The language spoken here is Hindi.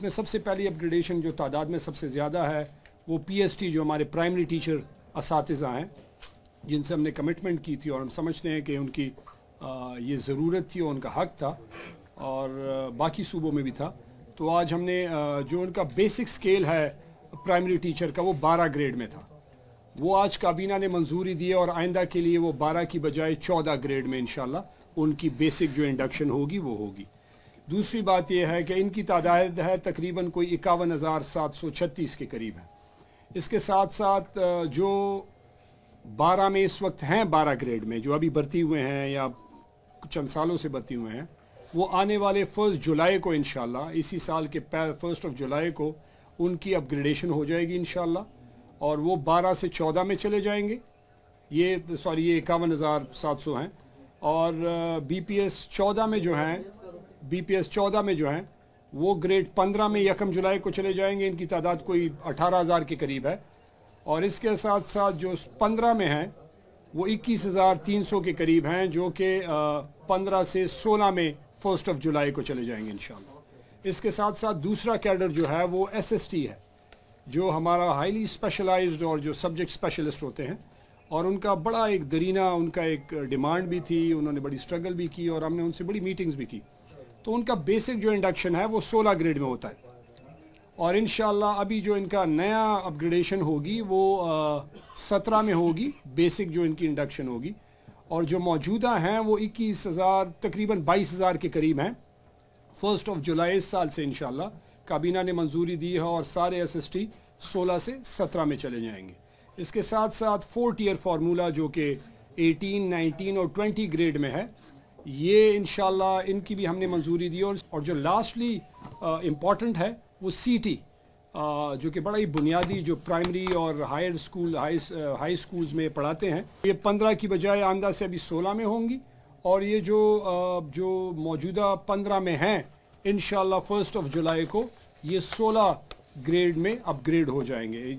इसमें सबसे पहली अपग्रेडेशन जो तादाद में सबसे ज़्यादा है वो पीएसटी जो हमारे प्राइमरी टीचर इस हैं जिनसे हमने कमिटमेंट की थी और हम समझते हैं कि उनकी ये ज़रूरत थी और उनका हक था और बाकी सूबों में भी था तो आज हमने जो उनका बेसिक स्केल है प्राइमरी टीचर का वो बारह ग्रेड में था वो आज काबीना ने मंजूरी दी है और आइंदा के लिए वो बारह की बजाय चौदह ग्रेड में इन उनकी बेसिक जो इंडक्शन होगी वो होगी दूसरी बात यह है कि इनकी तादाद है तकरीबन कोई इक्यावन हज़ार सात सौ छत्तीस के करीब है इसके साथ साथ जो बारह में इस वक्त हैं बारह ग्रेड में जो अभी भर्ती हुए हैं या चंद सालों से भर्ती हुए हैं वो आने वाले फ़र्स्ट जुलाई को इन इसी साल के फर्स्ट ऑफ जुलाई को उनकी अपग्रेडेशन हो जाएगी इन और वो बारह से चौदह में चले जाएंगे ये सॉरी ये इक्यावन हज़ार सात सौ हैं और बी पी एस चौदह में जो हैं बी पी एस चौदह में जो हैं वो ग्रेड पंद्रह में यकम जुलाई को चले जाएंगे इनकी तादाद कोई हज़ार के करीब है और इसके साथ साथ जो पंद्रह में हैं वो इक्कीस हजार तीन सौ के करीब हैं जो कि पंद्रह से सोलह में फर्स्ट ऑफ जुलाई को चले जाएंगे इन इसके साथ साथ दूसरा कैडर जो है वो एस एस टी है जो हमारा हाईली स्पेशलाइज्ड और जो सब्जेक्ट स्पेशलिस्ट होते हैं और उनका बड़ा एक दरीना उनका एक डिमांड भी थी उन्होंने बड़ी स्ट्रगल भी की और हमने उनसे बड़ी मीटिंग्स भी की तो उनका बेसिक जो इंडक्शन है वो सोलह ग्रेड में होता है और इन अभी जो इनका नया अपग्रेडेशन होगी वो सत्रह में होगी बेसिक जो इनकी इंडक्शन होगी और जो मौजूदा हैं वो इक्कीस हज़ार तकरीबन बाईस हज़ार के करीब हैं फर्स्ट ऑफ जुलाई इस साल से इन काबीना ने मंजूरी दी है और सारे एस एस टी सोलह से सत्रह में चले जाएंगे इसके साथ साथ फोर टीयर फार्मूला जो कि एटीन नाइनटीन और ट्वेंटी ग्रेड में है ये इन इनकी भी हमने मंजूरी दी और, और जो लास्टली इम्पॉर्टेंट है वो सी टी जो कि बड़ा ही बुनियादी जो प्राइमरी और higher school high high schools में पढ़ाते हैं ये पंद्रह की बजाय आमदा से अभी सोलह में होंगी और ये जो आ, जो मौजूदा पंद्रह में हैं इन फर्स्ट ऑफ जुलाई को ये सोलह ग्रेड में अपग्रेड हो जाएंगे